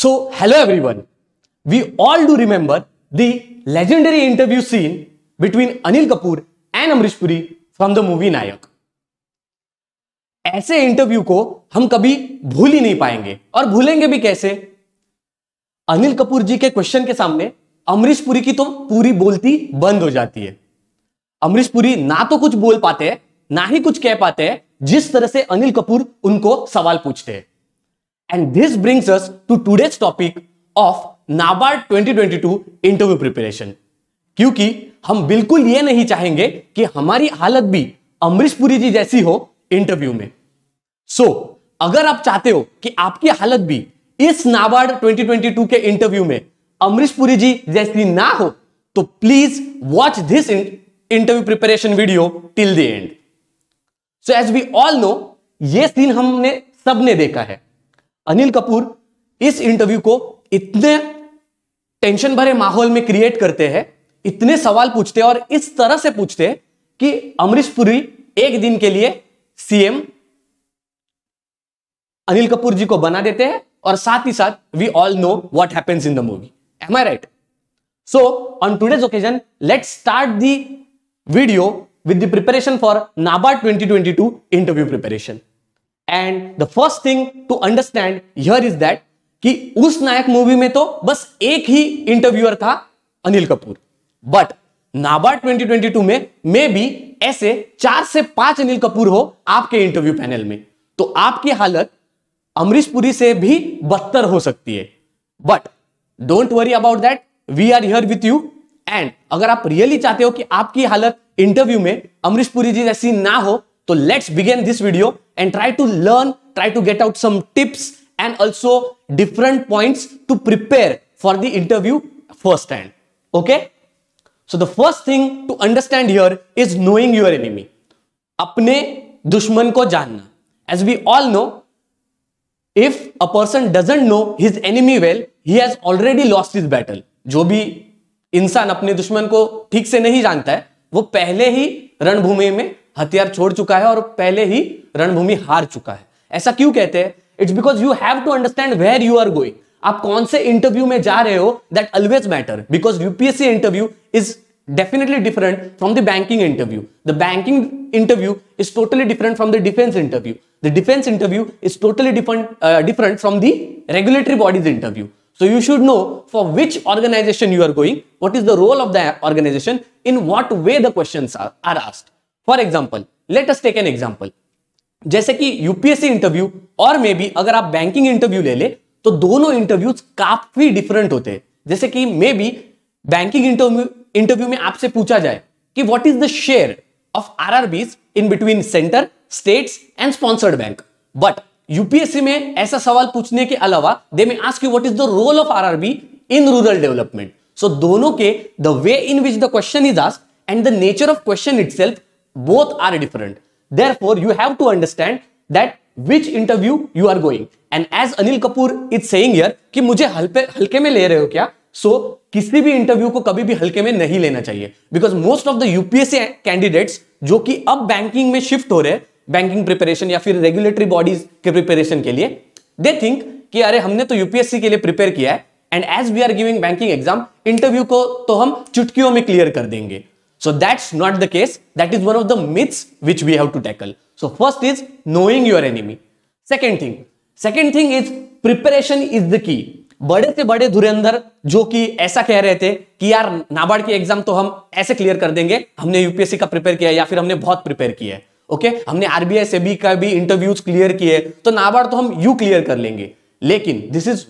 So, hello everyone. We all do remember the legendary interview scene between Anil Kapoor and Amrish Puri from the movie Nayak. ऐसे interview को हम कभी भूल ही नहीं पाएंगे और भूलेंगे भी कैसे अनिल कपूर जी के क्वेश्चन के सामने अमरीश पुरी की तो पूरी बोलती बंद हो जाती है अमरीश पुरी ना तो कुछ बोल पाते हैं ना ही कुछ कह पाते हैं जिस तरह से अनिल कपूर उनको सवाल पूछते हैं And this brings us to today's topic of NABARD 2022 interview preparation. क्योंकि हम बिल्कुल ये नहीं चाहेंगे कि हमारी हालत भी अमरीश पुरी जी जैसी हो इंटरव्यू में सो so, अगर आप चाहते हो कि आपकी हालत भी इस नाबार्ड 2022 के इंटरव्यू में अमरीश पुरी जी जैसी ना हो तो please watch this interview preparation video till the end so as we all know ये सीन हमने सबने देखा है अनिल कपूर इस इंटरव्यू को इतने टेंशन भरे माहौल में क्रिएट करते हैं इतने सवाल पूछते हैं और इस तरह से पूछते हैं कि अमरीश पुरी एक दिन के लिए सीएम अनिल कपूर जी को बना देते हैं और साथ ही साथ we all know what happens in the movie am I right so on today's occasion let start with the preparation for NABARD twenty twenty two interview preparation and the first thing to understand here is that कि उस नायक movie में तो बस एक ही interviewer था Anil Kapoor but NABARD 2022 में may be ऐसे चार से पांच अनिल कपूर हो आपके इंटरव्यू पैनल में तो आपकी हालत अमरीश पुरी से भी बदतर हो सकती है but don't worry about that we are here with you and अगर आप रियली चाहते हो कि आपकी हालत इंटरव्यू में अमरीश पुरी जी जैसी ना हो तो let's begin this video and try to learn try to get out some tips and also different point to prepare for the interview first hand okay so the first thing to understand your is knowing your enemy अपने दुश्मन को जानना as we all know if a person doesn't know his enemy well he has already lost his battle जो भी इंसान अपने दुश्मन को ठीक से नहीं जानता है वो पहले ही रणभूमि में हथियार छोड़ चुका है और पहले ही रणभूमि हार चुका है ऐसा क्यों कहते हैं it's because you have to understand where you are going आप कौन से इंटरव्यू में जा रहे हो that always matter because UPSC interview is definitely different from the banking interview the banking interview is totally different from the defence interview the defence interview is totally different different from the regulatory bodies interview so you should know for which organisation you are going what is the role of the organisation in what way the question are asked for example let's take an example जैसे कि UPSC interview और may be अगर आप banking interview ले ले तो दोनों interview काफी डिफरेंट होते हैं जैसे कि may be banking interview interview में आपसे पूछा जाए कि what is the share of RRBs in between centre states and sponsored bank but UPSC में ऐसा सवाल पूछने के अलावा they may ask you what is the role of RRB in rural development so दोनों के the way in which the question is ask and the nature of question itself both are different therefore you have to understand that which interview you are going and as anil kapoor is saying here ki mujhe हल्के halke mein ले रहे हो क्या सो so, किसी भी interview को कभी भी हल्के में नहीं लेना चाहिए because most of the UPSC candidates जो कि अब बैंकिंग में शिफ्ट हो रहे हैं बैंकिंग प्रिपरेशन या फिर रेगुलेटरी बॉडीज के प्रिपरेशन के लिए दे थिंक कि अरे हमने तो यूपीएससी के लिए प्रिपेयर किया है and as we are giving banking exam interview को तो हम चुटकियों में क्लियर कर देंगे So that's not the case. That is one of the myths which we have to tackle. So first is knowing your enemy. Second thing, second thing is preparation is the key. बड़े से बड़े धुरेंदर जो कि ऐसा कह रहे थे कि यार नाबार्ड की एग्जाम तो हम ऐसे क्लियर कर देंगे हमने यूपीएससी का प्रिपेयर किया या फिर हमने बहुत प्रिपेयर किया है ओके हमने आरबीआई से सेबी का भी इंटरव्यूज क्लियर किए तो नाबार्ड तो हम यू क्लियर कर लेंगे लेकिन this is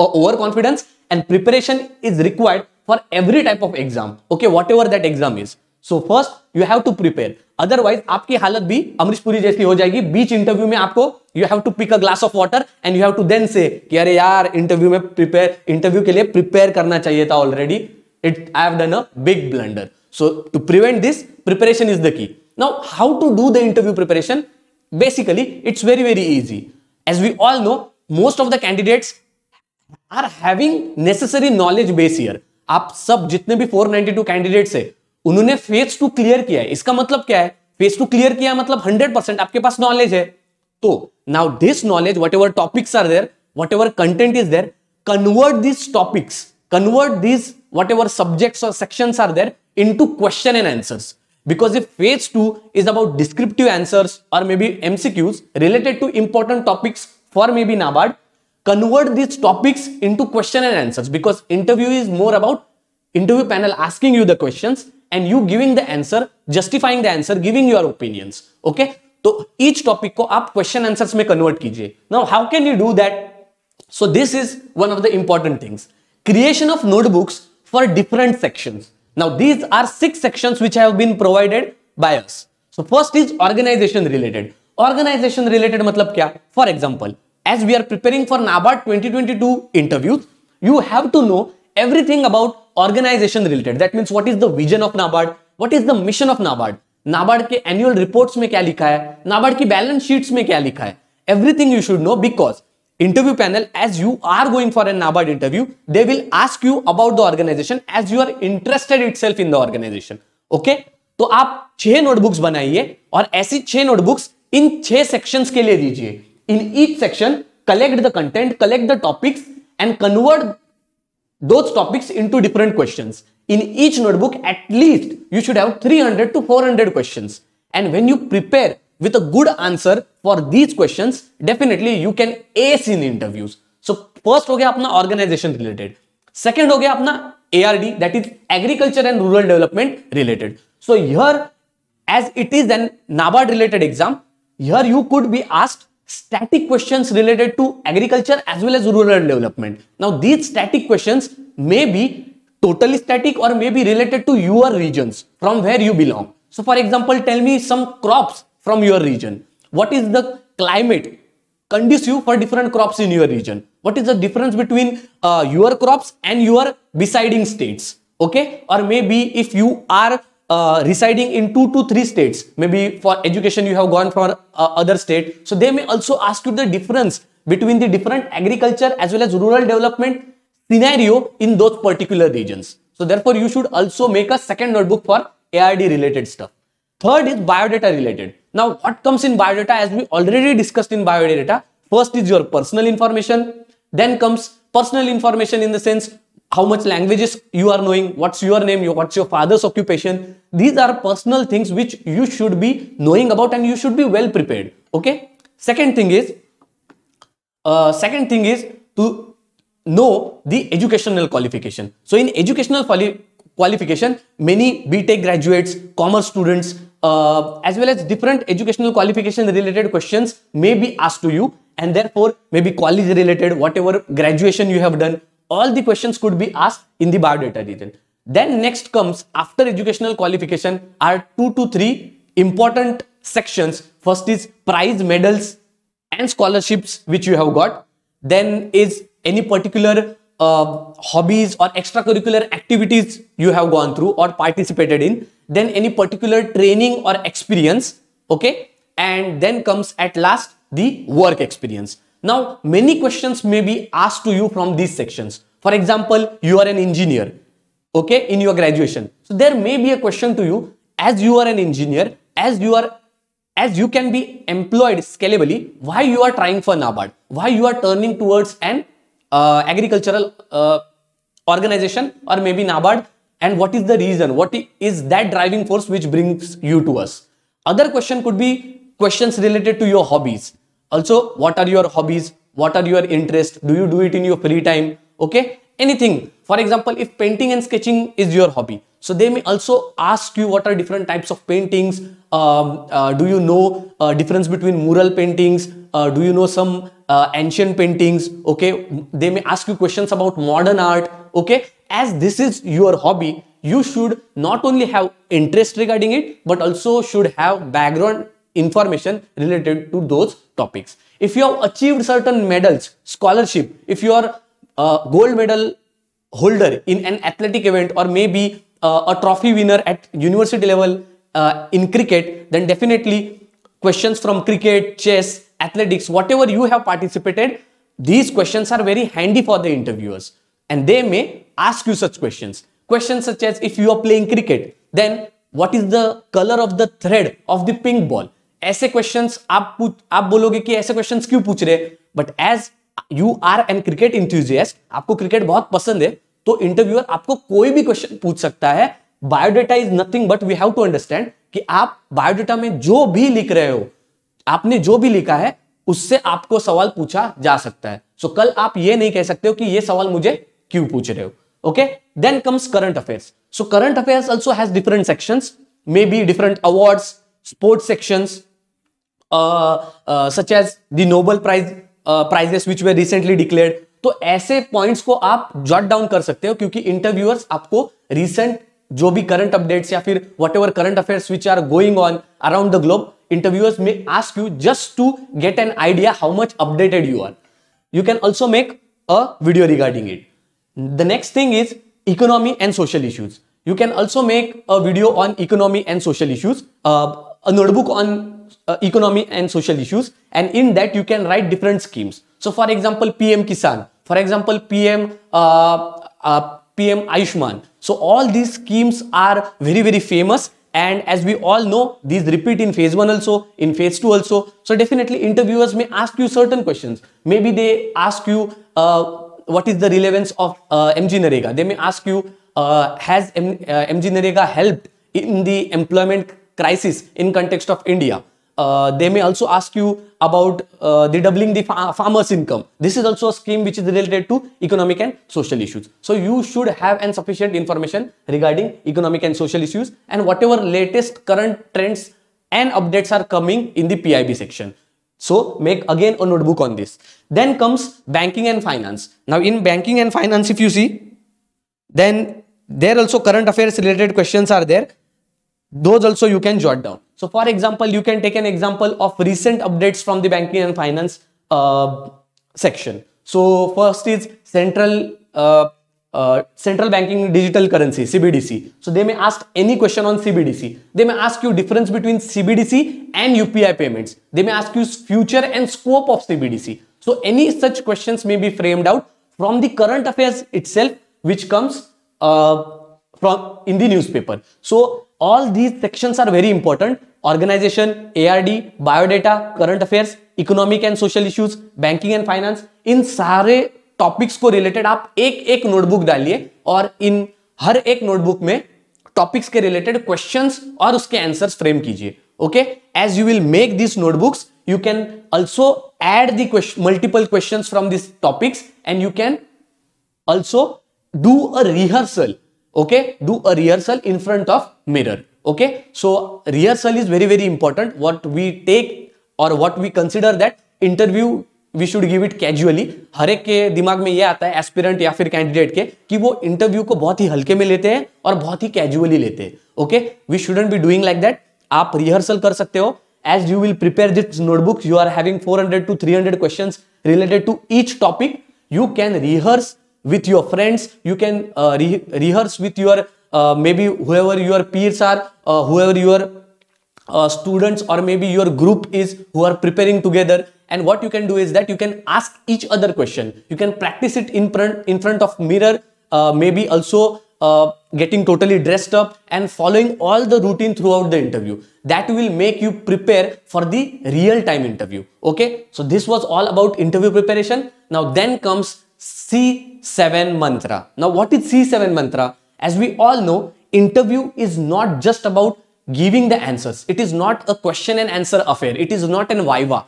over confidence and preparation is required for every type of exam okay whatever that exam is so first you have to prepare otherwise आपकी हालत भी अमरीश पुरी जैसी हो जाएगी बीच इंटरव्यू में आपको you have to pick a glass of water and you have to then say कि अरे यार इंटरव्यू में प्रिपेयर इंटरव्यू के लिए प्रिपेयर करना चाहिए था already it I have done a big blunder so to prevent this preparation is the key now how to do the interview preparation basically it's very very easy as we all know most of the candidates are having necessary knowledge base year आप सब जितने भी 492 candidates है उन्होंने phase two clear किया है इसका मतलब क्या है फेज टू क्लियर किया है, मतलब 100% आपके पास नॉलेज है तो now this knowledge whatever topics are there whatever content is there convert this topics convert this whatever subject और section are there in question and answer because if phase two is about descriptive answers और मे be MCQs related to important topics for may be NABARD convert these topics into question and answers because interview is more about interview panel asking you the questions and you giving the answer justifying the answer giving your opinions okay so each topic ko aap question answers mein convert kijiye now how can you do that so this is one of the important things creation of notebooks for different sections now these are six sections which have been provided by us so first is organization related organization related matlab kya for example as we are preparing for NABARD 2022 interview, you have to know everything about organization related. That means what is the vision of NABARD, what is the mission of NABARD, NABARD के annual reports में क्या लिखा है, NABARD की balance sheets में क्या लिखा है. Everything you should know because interview panel as you are going for a NABARD interview, they will ask you about the organization as you are interested itself in the organization. Okay? तो आप छह notebooks बनाइए और ऐसी छह notebooks इन छह sections के लिए दीजिए in each section, collect the content, collect the topics and convert those topics into different questions. In each notebook, at least you should have 300 to 400 questions. And when you prepare with a good answer for these questions, definitely you can ace in interviews. So first okay, गया organization related. Second okay, गया ARD that is agriculture and rural development related. So here as it is an NABARD related exam, here you could be asked static questions related to agriculture as well as rural development. Now these static questions may be totally static or may be related to your regions from where you belong. So for example, tell me some crops from your region. What is the climate conducive for different crops in your region? What is the difference between uh, your crops and your besiding states? Okay, or maybe if you are uh, residing in two to three states. Maybe for education you have gone for uh, other state. So they may also ask you the difference between the different agriculture as well as rural development scenario in those particular regions. So therefore you should also make a second notebook for A I D related stuff. Third is biodata related. Now what comes in biodata as we already discussed in biodata. First is your personal information. Then comes personal information in the sense how much languages you are knowing, what's your name, what's your father's occupation. These are personal things which you should be knowing about and you should be well prepared. Okay. Second thing is, uh, second thing is to know the educational qualification. So in educational quali qualification, many BTEC graduates, commerce students, uh, as well as different educational qualification related questions may be asked to you and therefore maybe college related, whatever graduation you have done, all the questions could be asked in the biodata region. Then next comes after educational qualification are two to three important sections. First is prize medals and scholarships which you have got. Then is any particular uh, hobbies or extracurricular activities you have gone through or participated in. Then any particular training or experience. Okay. And then comes at last the work experience. Now, many questions may be asked to you from these sections. For example, you are an engineer, okay, in your graduation. So there may be a question to you as you are an engineer, as you are as you can be employed scalably, why you are trying for NABARD, why you are turning towards an uh, agricultural uh, organization or maybe NABARD and what is the reason, what is that driving force which brings you to us. Other question could be questions related to your hobbies. Also, what are your hobbies? What are your interests? Do you do it in your free time? Okay, anything. For example, if painting and sketching is your hobby, so they may also ask you what are different types of paintings. Um, uh, do you know uh, difference between mural paintings? Uh, do you know some uh, ancient paintings? Okay, they may ask you questions about modern art. Okay, as this is your hobby, you should not only have interest regarding it, but also should have background information related to those topics. If you have achieved certain medals, scholarship, if you are a gold medal holder in an athletic event or maybe uh, a trophy winner at university level uh, in cricket, then definitely questions from cricket, chess, athletics, whatever you have participated, these questions are very handy for the interviewers and they may ask you such questions. Questions such as if you are playing cricket, then what is the color of the thread of the ping ball? ऐसे questions आप पूछ आप बोलोगे कि ऐसे questions क्यों पूछ रहे but as you are an cricket enthusiast आपको क्रिकेट बहुत पसंद है तो इंटरव्यूअर आपको कोई भी क्वेश्चन पूछ सकता है biodata is nothing but we have to understand कि आप बायोडेटा में जो भी लिख रहे हो आपने जो भी लिखा है उससे आपको सवाल पूछा जा सकता है सो so, कल आप ये नहीं कह सकते हो कि ये सवाल मुझे क्यों पूछ रहे हो okay then comes current affairs so current affairs also has different sections may be different awards sports sections uh, uh, such as the Nobel Prize uh, prizes which were recently declared तो ऐसे points को आप jot down कर सकते हो क्योंकि interviewers आपको recent जो भी करंट अपडेट्स या फिर whatever current affairs which are going on around the globe interviewers may ask you just to get an idea how much updated you are you can also make a video regarding it the next thing is economy and social issues you can also make a video on economy and social issues a notebook on uh, economy and social issues and in that you can write different schemes. So for example, PM Kisan, for example, PM, uh, uh, PM Ayushman. So all these schemes are very, very famous and as we all know, these repeat in phase 1 also, in phase 2 also. So definitely interviewers may ask you certain questions. Maybe they ask you uh, what is the relevance of uh, MG Narega. They may ask you, uh, has M MG Narega helped in the employment crisis in context of India. Uh, they may also ask you about uh, the doubling the fa farmer's income. This is also a scheme which is related to economic and social issues. So you should have an sufficient information regarding economic and social issues and whatever latest current trends and updates are coming in the PIB section. So make again a notebook on this. Then comes banking and finance. Now in banking and finance, if you see, then there also current affairs related questions are there those also you can jot down. So for example, you can take an example of recent updates from the banking and finance uh, section. So first is central uh, uh, central banking digital currency CBDC. So they may ask any question on CBDC. They may ask you difference between CBDC and UPI payments. They may ask you future and scope of CBDC. So any such questions may be framed out from the current affairs itself, which comes uh, from in the newspaper. So All are very important organisation A R D biodata current affair economic and social issues banking and finance इन सारे topics को related आप एक एक notebook डालिए और इन हर एक notebook में टॉपिक्स के रिलेटेड क्वेश्चन और उसके आंसर फ्रेम कीजिए okay as you will make this notebooks you can also add the multiple question from this topics and you can also do a rehearsal okay do a rehearsal in front of mirror okay so rehearsal is very very important what we take और what we consider that interview we should give it casually हर एक के दिमाग में ये आता है aspirant या फिर कैंडिडेट के कि वो इंटरव्यू को बहुत ही हल्के में लेते हैं और बहुत ही कैजुअली लेते हैं okay we shouldn't be doing like that आप रिहर्सल कर सकते हो as you will prepare this notebook you are having 400 to 300 questions related to each topic you can rehearse with your friends you can uh, re rehearse with your uh, maybe whoever your peers are uh, whoever your uh, students or maybe your group is who are preparing together and what you can do is that you can ask each other question you can practice it in front in front of mirror uh, maybe also uh, getting totally dressed up and following all the routine throughout the interview that will make you prepare for the real time interview okay so this was all about interview preparation now then comes C7 mantra. Now, what is C7 mantra? As we all know, interview is not just about giving the answers. It is not a question and answer affair. It is not an viva.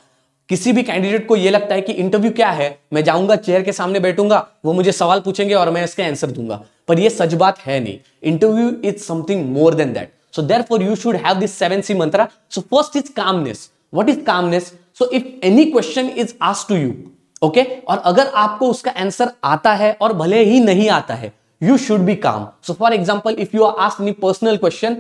किसी भी candidate को यह लगता है कि interview क्या है मैं जाऊंगा चेयर के सामने बैठूंगा वो मुझे सवाल पूछेंगे और मैं इसके आंसर दूंगा पर यह सच बात है नहीं interview is something more than that so therefore you should have this seven C mantra so first is calmness what is calmness so if any question is asked to you okay और अगर आपको उसका answer आता है और भले ही नहीं आता है you should be calm so for example if you are ask me personal question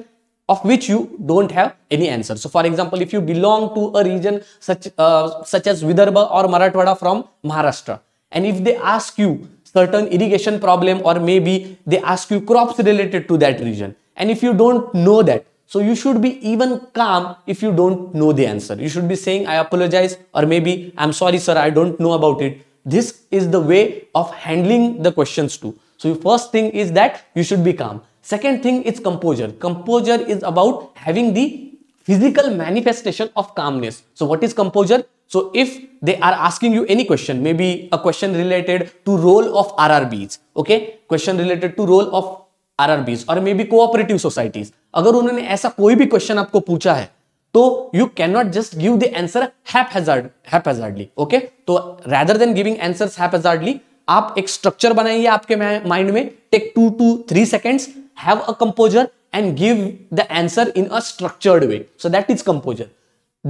of which you don't have any answer. So for example, if you belong to a region such, uh, such as Vidarbha or Marathwada from Maharashtra, and if they ask you certain irrigation problem or maybe they ask you crops related to that region, and if you don't know that, So you should be even calm if you don't know the answer. You should be saying, I apologize or maybe I'm sorry, sir, I don't know about it. This is the way of handling the questions too. So first thing is that you should be calm. Second thing is composure. Composure is about having the physical manifestation of calmness. So what is composure? So if they are asking you any question, maybe a question related to role of RRBs, okay? Question related to role of RRBs और may be cooperative societies अगर उन्होंने ऐसा कोई भी question आपको पूछा है तो you can not just give the answer haphazardly okay तो rather than giving answers haphazardly आप एक स्ट्रक्चर बनाइए आपके माइंड में take two to three seconds have a composure and give the answer in a structured way so that is composure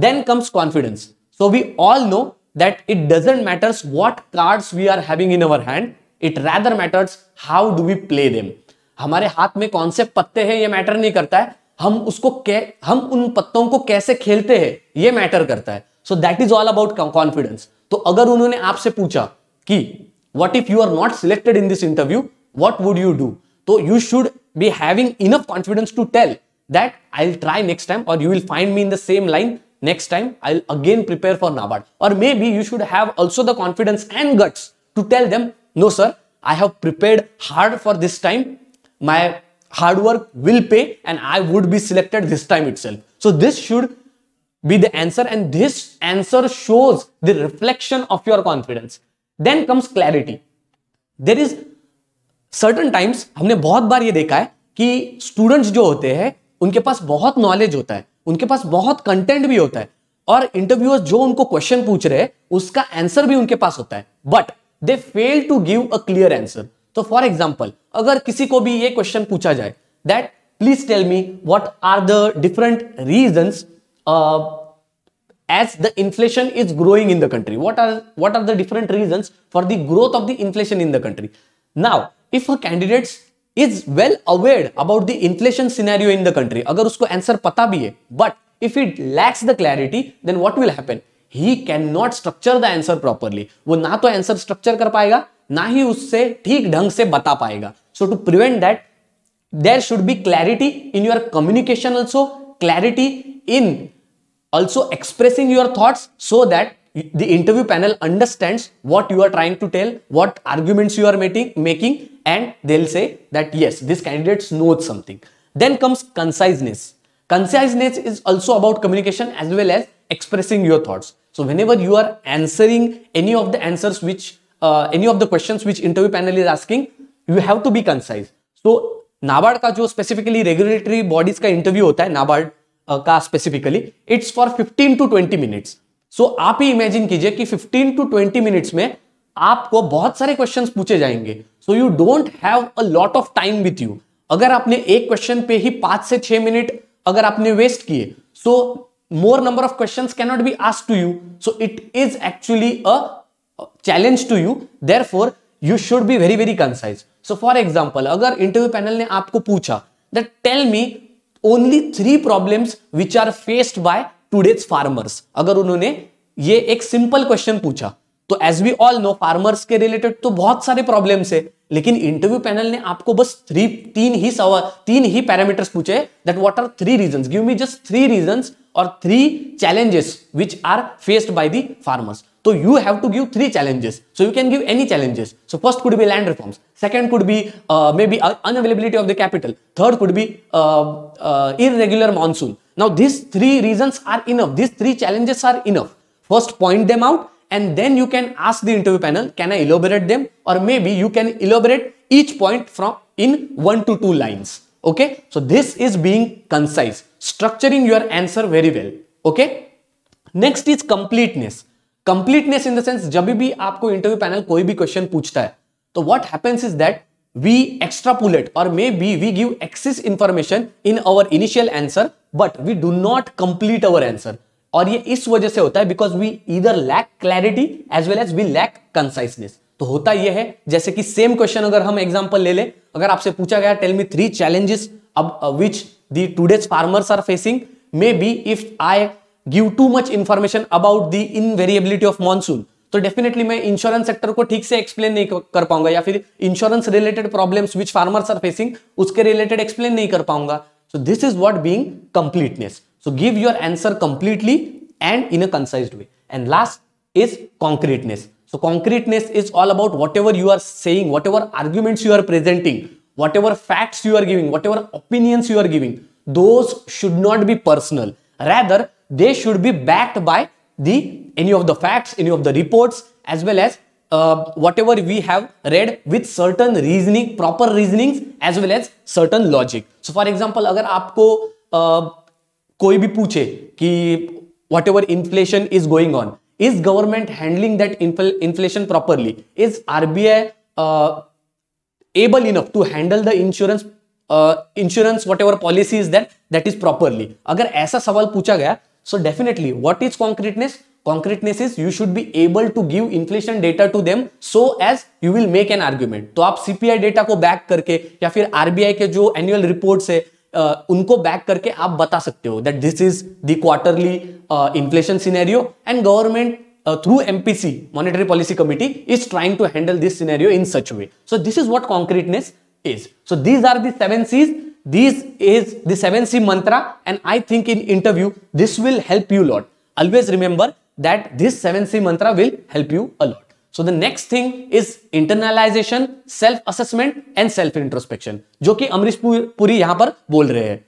then comes confidence so we all know that it doesn't matters what cards we are having in our hand it rather matters how do we play them हमारे हाथ में कौन से पत्ते हैं ये matter नहीं करता है हम उसको हम उन पत्तों को कैसे खेलते हैं ये मैटर करता है so that is all about confidence तो अगर उन्होंने आपसे पूछा कि what if you are not selected in this interview what would you do तो you should be having enough confidence to tell that I will try next time और you will find me in the same line next time I will again prepare for NABARD और मे maybe you should have also the confidence and guts to tell them no sir I have prepare hard for this time my hard work will pay and I would be selected this time itself. So this should be the answer and this answer shows the reflection of your confidence. Then comes clarity. There is certain times हमने बहुत बार ये देखा है कि students जो होते हैं उनके पास बहुत knowledge होता है उनके पास बहुत content भी होता है और interviewers जो उनको question पूछ रहे हैं उसका answer भी उनके पास होता है but they fail to give a clear answer तो फॉर एग्जाम्पल अगर किसी को भी ये क्वेश्चन पूछा जाए that please tell me what are the different reason as the inflation is growing in the country what are what are the different reason for the growth of the inflation in the country now if a candidate is well aware about the inflation scenario in the country अगर उसको answer पता भी है but if it lacks the clarity then what will happen he can not structure the answer properly वो ना तो answer structure कर पाएगा ना ही उससे ठीक ढंग से बता पाएगा so to prevent that there should be clarity in your communication also clarity in also expressing your thought so that the interview panel understand what you are trying to tell what arguments you are making making and they'll say that yes this candidate know something then comes conciseness conciseness is also about communication as well as expressing your thoughts so whenever you are answering any of the answers which uh, any of the questions which interview panel is asking you have to be concise so nabard ka jo specifically regulatory bodies ka interview hota hai nabard uh, ka specifically it's for 15 to 20 minutes so aap hi imagine kijiye ki 15 to 20 minutes mein आपको बहुत सारे question पूछे जाएंगे so you don't have a lot of time with you अगर आपने एक question पे ही पांच से छह मिनट अगर आपने वेस्ट किए so more number of questions can not be ask to you so it is actually a challenge to you therefore you should be very very concise so for example अगर interview panel ने आपको पूछा that tell me only three problems which are faced by today's farmers अगर उन्होंने ये एक simple question पूछा तो as we all know farmers के रिलेटेड तो बहुत सारे प्रॉब्लम है लेकिन इंटरव्यू पैनल ने आपको बस थ्री तीन ही सवाल तीन ही पैरामीटर पूछे that what are three reason give me just three reason और three challenges which are faced by the farmers तो you have to give three challenges so you can give any challenges so first could be land reforms second could be maybe unavailability of the capital third could be irregular monsoon now this three reason are enough this three challenges are enough first point them out and then you can ask the interview panel, can I elaborate them? Or maybe you can elaborate each point from in one to two lines. Okay. So this is being concise, structuring your answer very well. Okay. Next is completeness. Completeness in the sense, जब भी interview panel panel question भी so what happens is that we extrapolate or maybe we give excess information in our initial answer but we do not complete our answer और ये इस वजह से होता है because we either lack clarity as well as we lack conciseness तो होता यह है जैसे कि सेम क्वेश्चन अगर हम एग्जाम्पल ले लें अगर आपसे पूछा गया टेल मी थ्री चैलेंजेस अब which the today's farmers are facing maybe if I give too much information about the in variability of monsoon तो डेफिनेटली मैं इंश्योरेंस सेक्टर को ठीक से एक्सप्लेन नहीं कर पाऊंगा या फिर insurance related problems which farmers are facing उसके रिलेटेड एक्सप्लेन नहीं कर पाऊंगा so this is what being completeness So give your answer completely and in a concise way. And last is concreteness. So concreteness is all about whatever you are saying, whatever arguments you are presenting, whatever facts you are giving, whatever opinions you are giving, those should not be personal. Rather, they should be backed by the any of the facts, any of the reports, as well as uh, whatever we have read with certain reasoning, proper reasonings, as well as certain logic. So, for example, अगर आपको uh, कोई भी पूछे कि whatever inflation is going on is government handling that inflation properly is RBI able enough to handle the insurance insurance whatever policy is that that is properly अगर ऐसा सवाल पूछा गया so definitely what is concreteness concreteness is you should be able to give inflation data to them so as you will make an argument तो आप CPI data को back करके या फिर आरबीआई के जो एनुअल रिपोर्ट है uh, उनको बैक करके आप बता सकते हो that this is quarterly inflation scenario and government through M P C monetary policy committee is trying to handle this scenario in such way so this is what concreteness is so these are the seven Cs this is the seven C mantra and I think in interview this will help you lot always remember that this seven C mantra will help you a lot so the next thing is internalization self assessment and self introspection जो कि अमरीश पुरी यहां पर बोल रहे हैं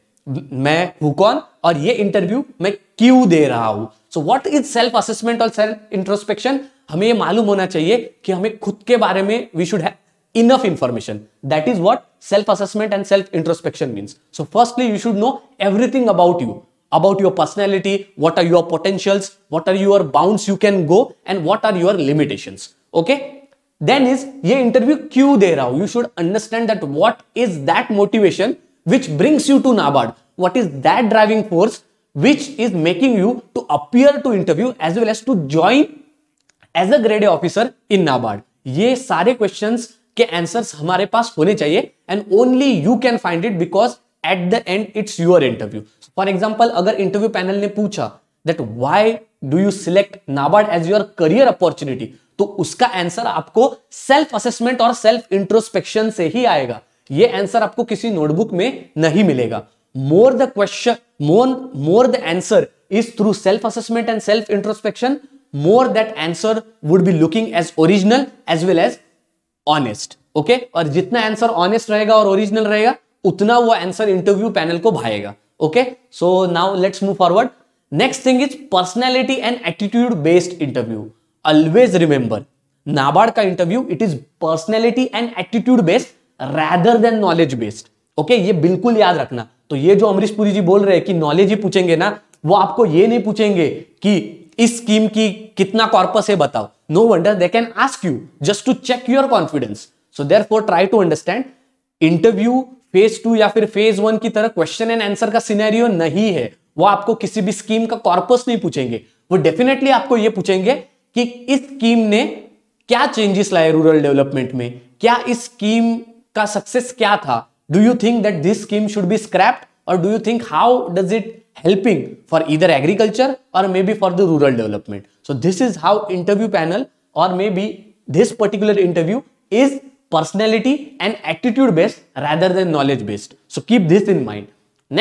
मैं हूं कौन और ये इंटरव्यू मैं क्यों दे रहा हूं so what is self assessment और सेल्फ इंट्रोस्पेक्शन हमें ये मालूम होना चाहिए कि हमें खुद के बारे में we should have enough information that is what self assessment and self introspection means so firstly you should know everything about you about your personality, what are your potentials, what are your bounds you can go and what are your limitations. Okay. Then is ये interview क्यों दे रहा हूँ? You should understand that what is that motivation which brings you to NABARD? What is that driving force which is making you to appear to interview as well as to join as a grade A officer in NABARD? ये सारे questions के answers हमारे पास होने चाहिए and only you can find it because at the end it's your interview. For example अगर interview panel ने पूछा that why do you select NABARD as your career opportunity तो उसका आंसर आपको सेल्फ असेसमेंट और सेल्फ इंट्रोस्पेक्शन से ही आएगा ये आंसर आपको किसी नोटबुक में नहीं मिलेगा more the question more more the answer is through self assessment and self introspection more that answer would be looking as original as well as honest okay और जितना आंसर ऑनेस्ट रहेगा और original रहेगा उतना वो आंसर इंटरव्यू पैनल को भाएगा okay so now let's move forward next thing is personality and attitude based interview always remember nabard ka interview it is personality and attitude based rather than knowledge based okay ये बिल्कुल याद रखना तो ये जो अमरीश पुरी जी बोल रहे हैं कि नॉलेज ही पूछेंगे ना वो आपको ये नहीं पूछेंगे कि इस स्कीम की कितना कॉर्पस है बताओ no wonder they can ask you just to check your confidence so therefore try to understand interview phase two या फिर फेज वन की तरह क्वेश्चन एंड आंसर का सिनेरियो नहीं है वो आपको किसी भी स्कीम का कॉर्पस नहीं पूछेंगे वो डेफिनेटली आपको ये पूछेंगे कि इस स्कीम ने क्या चेंजेस लाए रूरल डेवलपमेंट में क्या इस स्कीम का सक्सेस क्या था do you think that this scheme should be scrapped और do you think how does it helping for either agriculture और मे maybe for the rural development so this is how interview panel और मे maybe this particular interview is personality and attitude based rather than knowledge based so keep this in mind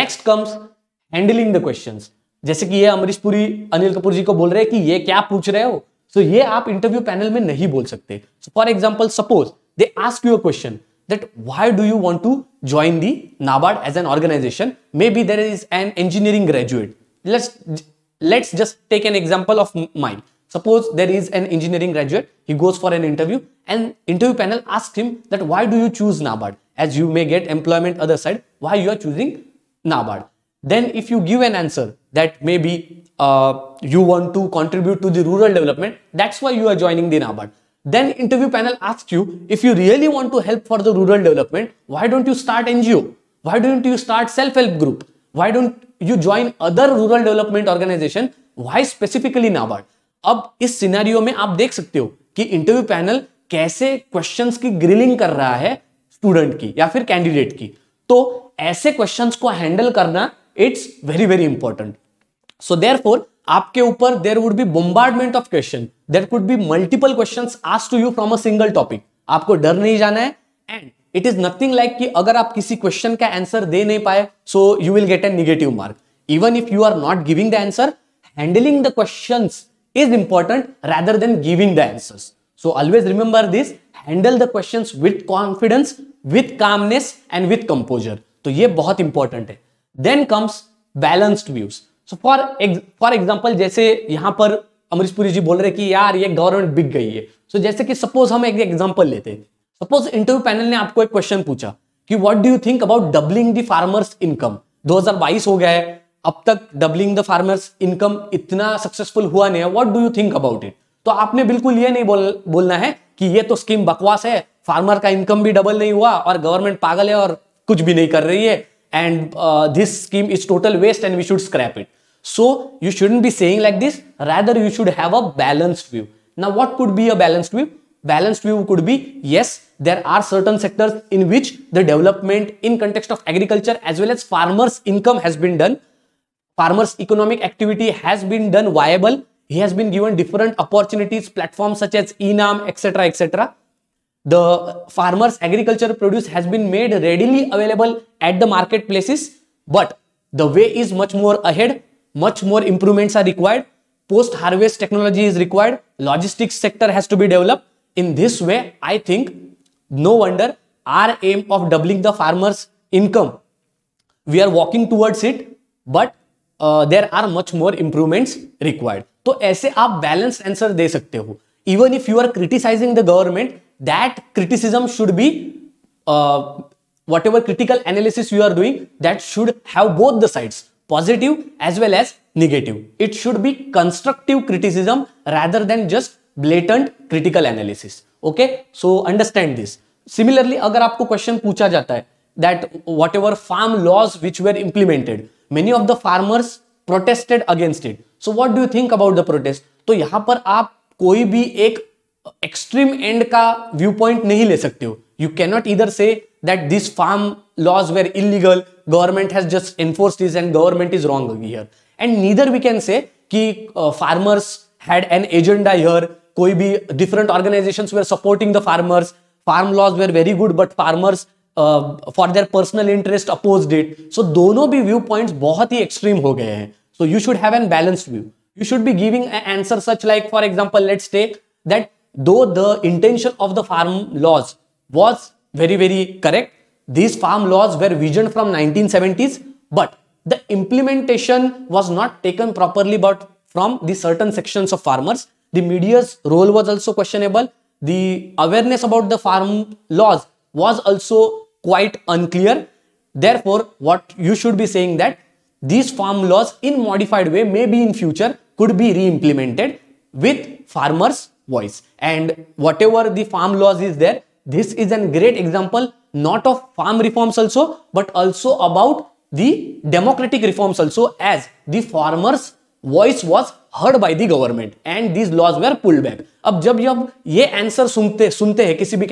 next comes handling the questions जैसे कि ये अमरीश पुरी अनिल कपूर जी को बोल रहे हैं कि ये क्या पूछ रहे हो सो ये आप इंटरव्यू पैनल में नहीं बोल सकते for example suppose they ask your question that why do you want to join the NABARD as an organization maybe there is an engineering graduate let's just take an example of mind Suppose there is an engineering graduate, he goes for an interview and interview panel asks him that why do you choose NABARD as you may get employment other side, why you are choosing NABARD. Then if you give an answer that maybe uh, you want to contribute to the rural development, that's why you are joining the NABARD. Then interview panel asks you, if you really want to help for the rural development, why don't you start NGO? Why don't you start self-help group? Why don't you join other rural development organization? Why specifically NABARD? अब इस scenario में आप देख सकते हो कि interview panel कैसे questions की ग्रिलिंग कर रहा है स्टूडेंट की या फिर कैंडिडेट की तो ऐसे क्वेश्चंस को हैंडल करना it's very very important so there आपके ऊपर there would be bombardment of question there could be multiple question आज to you from a single topic आपको डर नहीं जाना है and it is nothing like कि अगर आप किसी क्वेश्चन का आंसर दे नहीं पाए so you will get a negative mark even if you are not giving the answer handling the question is important rather than giving the answers. So always remember this, handle the questions with confidence, with calmness and with composure. to ye bahut important hai Then comes balanced views. So for, for example jaise yahan par amrish puri ji bol rahe ki yaar ye government big gayi hai so, jaise ki suppose hum ek example lete hain suppose interview panel ne aapko ek question pucha ki what do you think about doubling the farmers income 2022 हो गया है अब तक doubling the farmers income इतना successful हुआ नहीं है what do you think about it तो आपने बिल्कुल ये नहीं बोल, बोलना है कि ये तो स्कीम बकवास है फार्मर का इनकम भी डबल नहीं हुआ और गवर्नमेंट पागल है और कुछ भी नहीं कर रही है and this scheme is total waste and we should scrap it so you shouldn't be saying like this rather you should have a balanced view ना what could be a balanced view balanced view could be yes there are certain sectors in which the development in context of agriculture as well as farmers income has been done farmers economic activity has been done viable. He has been given different opportunities, platforms such as ENAM, etc. etc. The farmers agriculture produce has been made readily available at the marketplaces, but the way is much more ahead, much more improvements are required. Post harvest technology is required. Logistics sector has to be developed. In this way, I think no wonder our aim of doubling the farmers income we are walking towards it but there are much more improvement required तो ऐसे आप balance answer दे सकते हो even if you are criticising the government that criticism should be whatever critical analysis you are doing that should have both the side positive as well as negative it should be constructive criticism rather than just blatant critical analysis okay so understand this similarly अगर आपको question पूछा जाता है that what whatever farm laws which were implemented many of the farmers protested against it so what do think about the protest तो यहां पर आप कोई भी एक एक्सट्रीम एंड का व्यू पॉइंट नहीं ले सकते हो you cannot either say that this farm laws were illegal government has just enforce this and government is wrong here and neither we can say कि farmers had an agenda here कोई भी different organisation were supporting the farmers farm laws were very good but farmers for their personal interest oppose it so दोनों भी view point बहुत ही extreme हो गए हैं so you should have an balanced view you should be giving answer such like for example let's take that though the intention of the farm laws was very very correct this farm laws were vision from nineteen seventies but the implementation was not taken properly but from the certain section of farmers the media's role was also questionable the awareness about the farm laws was also quite unclear. Therefore, what you should be saying that these farm laws in modified way maybe in future could be re-implemented with farmers voice and whatever the farm laws is there this is a great example not of farm reforms also but also about the democratic reforms also as the farmers voice was heard by the government and these laws were pulled back. Now, when जब ये answer सुनते सुनते हैं किसी भी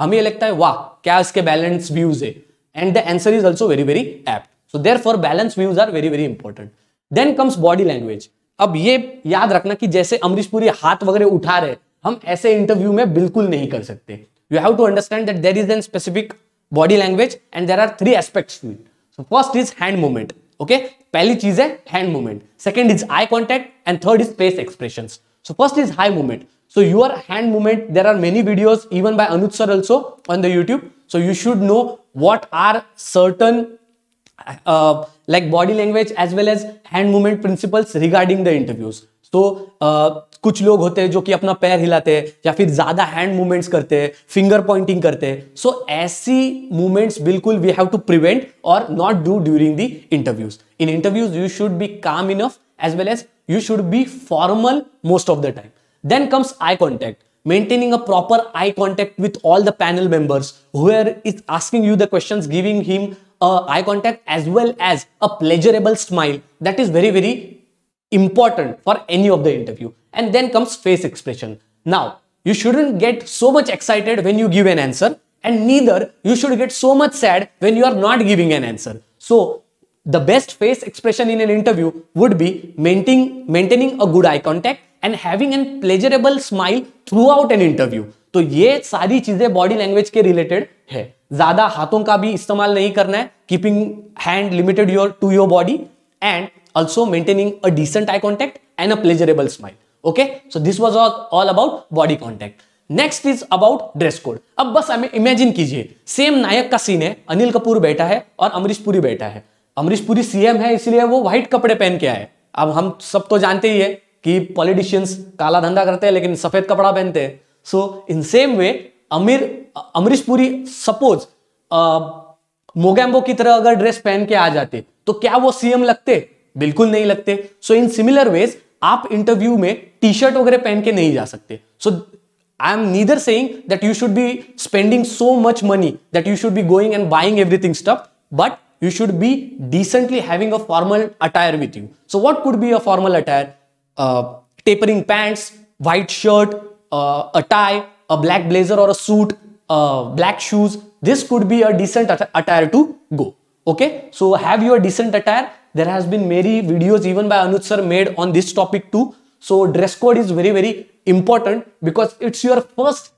हमें लगता है वाह क्या इसके बैलेंस व्यूज है and the answer is also very very apt so therefore balance views are very very important then comes body language अब ये याद रखना कि जैसे अमरीश पुरी हाथ वगैरह उठा रहे हम ऐसे इंटरव्यू में बिल्कुल नहीं कर सकते you have to understand that there is an specific body language and there are three aspects to it so first is hand movement okay पहली चीज है hand movement second is eye contact and third is face expression so first is high movement So your hand movement, there are many videos even by Anuj sir also on the YouTube. So you should know what are certain uh, like body language as well as hand movement principles regarding the interviews. So uh, कुछ लोग होते हैं जो कि अपना पैर हिलाते हैं या फिर ज्यादा हैंड मूवमेंट्स करते हैं फिंगर पॉइंटिंग करते हैं सो so, ऐसी मूवमेंट्स बिल्कुल वी हैव टू प्रिवेंट और not do during the interviews in interviews you should be calm enough as well as you should be formal most of the time Then comes eye contact. Maintaining a proper eye contact with all the panel members whoever is asking you the questions, giving him a eye contact as well as a pleasurable smile. That is very, very important for any of the interview. And then comes face expression. Now, you shouldn't get so much excited when you give an answer and neither you should get so much sad when you are not giving an answer. So, the best face expression in an interview would be maintaining, maintaining a good eye contact and having an pleasurable smile throughout an interview तो ये सारी चीजें body language के related है ज्यादा हाथों का भी इस्तेमाल नहीं करना है keeping hand limited your to your body and also maintaining a decent eye contact and a pleasurable smile okay so this was all about body contact next is about dress code अब बस हमें imagine कीजिए same नायक का scene है अनिल कपूर बैठा है और अमरीश पुरी बैठा है अमरीश पुरी सीएम है इसलिए वो व्हाइट कपड़े पहन के आए अब हम सब तो जानते ही है कि पॉलिटिशियंस काला धंधा करते हैं लेकिन सफेद कपड़ा पहनते हैं सो इन सेम वे अमीर अमरीश पुरी सपोज मोगैम्बो की तरह अगर ड्रेस पहन के आ जाते तो क्या वो सीएम लगते बिल्कुल नहीं लगते सो इन सिमिलर वेज आप इंटरव्यू में टी शर्ट वगैरह पहन के नहीं जा सकते so I am neither saying that you should be spending so much money that you should be going and buying everything stuff but you should be decently having a formal attire with you so what could be a formal attire Uh, tapering pants, white shirt, uh, a tie, a black blazer or a suit, uh, black shoes. This could be a decent attire to go. Okay, so have your decent attire. There has been many videos even by Anuj sir made on this topic too. So dress code is very very important because it's your first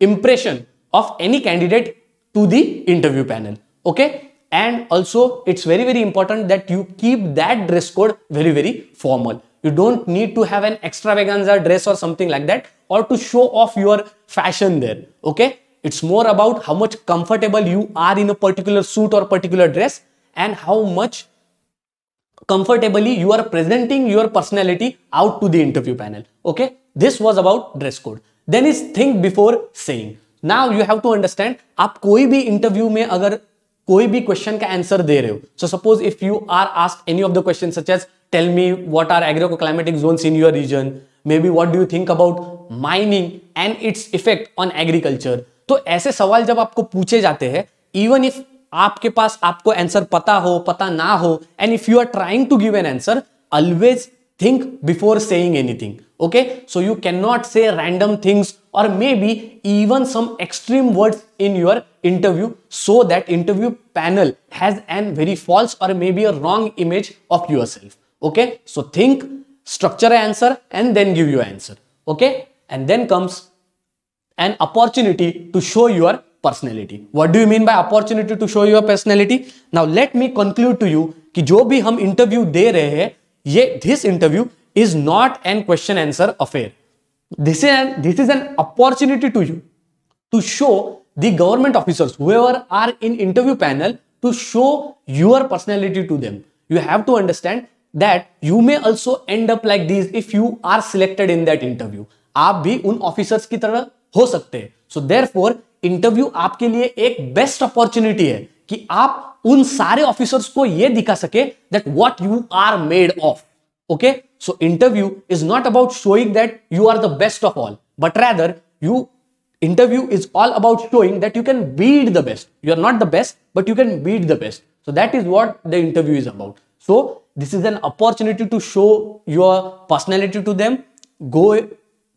impression of any candidate to the interview panel. Okay, and also it's very very important that you keep that dress code very very formal you don't need to have an extravaganza dress or something like that or to show off your fashion there. Okay. It's more about how much comfortable you are in a particular suit or particular dress and how much comfortably you are presenting your personality out to the interview panel. Okay. This was about dress code. Then is think before saying. Now you have to understand आप कोई भी interview में अगर कोई भी question का answer दे रहे हो So suppose if you are asked any of the questions such as tell me what are agroclimatic zones in your region maybe what do you think about mining and its effect on agriculture तो ऐसे सवाल जब आपको पूछे जाते हैं even if आपके पास आपको आंसर पता हो पता ना हो and if you are trying to give an answer always think before saying anything okay so you cannot say random things or maybe even some extreme words in your interview so that interview panel has an very false or maybe a wrong image of yourself okay so think structure an answer and then give your answer. Okay, and then comes an opportunity to show personality what do you mean by opportunity to show your personality now let me conclude to you कि जो भी हम interview दे रहे हैं ये this interview is not an question answer affair this is an this is an opportunity to you to show the government officers whoever are in interview panel to show your personality to them you have to understand that you may also end up like this if you are selected in that interview आप भी उन officers की तरह हो सकते हैं सो देर four interview आपके लिए एक बेस्ट अपॉर्चुनिटी है कि आप उन सारे ऑफिसर्स को यह दिखा सके that what you are made of okay so interview is not about showing that you are the best of all but rather you interview is all about showing that you can be the best you are not the best but you can be the best so that is what the interview is about so This is an opportunity to show your personality to them. Go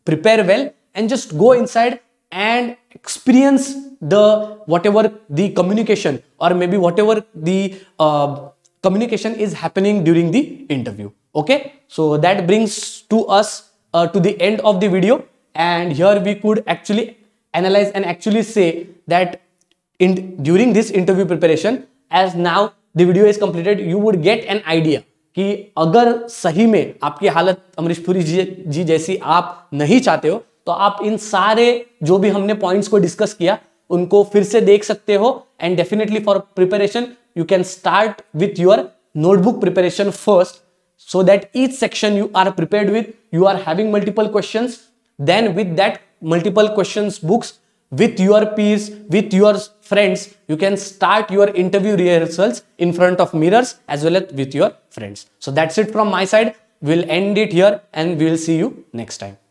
prepare well and just go inside and experience the whatever the communication or maybe whatever the uh, communication is happening during the interview okay so that brings to us uh, to the end of the video and here we could actually analyze and actually say that in during this interview preparation as now the video is completed you would get an idea कि अगर सही में आपकी हालत अमरीशपुरी जी, जी जैसी आप नहीं चाहते हो तो आप इन सारे जो भी हमने पॉइंट्स को डिस्कस किया उनको फिर से देख सकते हो and definitely for preparation you can start with your notebook preparation first so that each section you are prepare with you are having multiple question then with that multiple question books with your peace with your friends, you can start your interview rehearsals in front of mirrors as well as with your friends. So that's it from my side. We'll end it here and we'll see you next time.